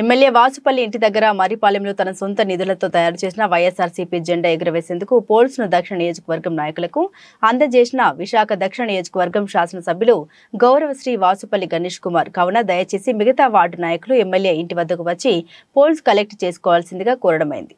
MLA Vasupalli ఇంటి దగ్గర మరిపాలెంలో తన సొంత నిధులతో తయారు చేసిన వైఎస్ఆర్సీపీ జెండా ఎగురవేసేందుకు పోల్స్ను దక్షిణ నియోజకవర్గం నాయకులకు అందజేసిన విశాఖ దక్షిణ నియోజకవర్గం శాసనసభ్యులు గౌరవశ్రీ వాసుపల్లి గణేష్ కుమార్ కావున దయచేసి మిగతా వార్డు నాయకులు ఎమ్మెల్యే ఇంటి వద్దకు వచ్చి పోల్స్ కలెక్ట్ చేసుకోవాల్సిందిగా కోరడమైంది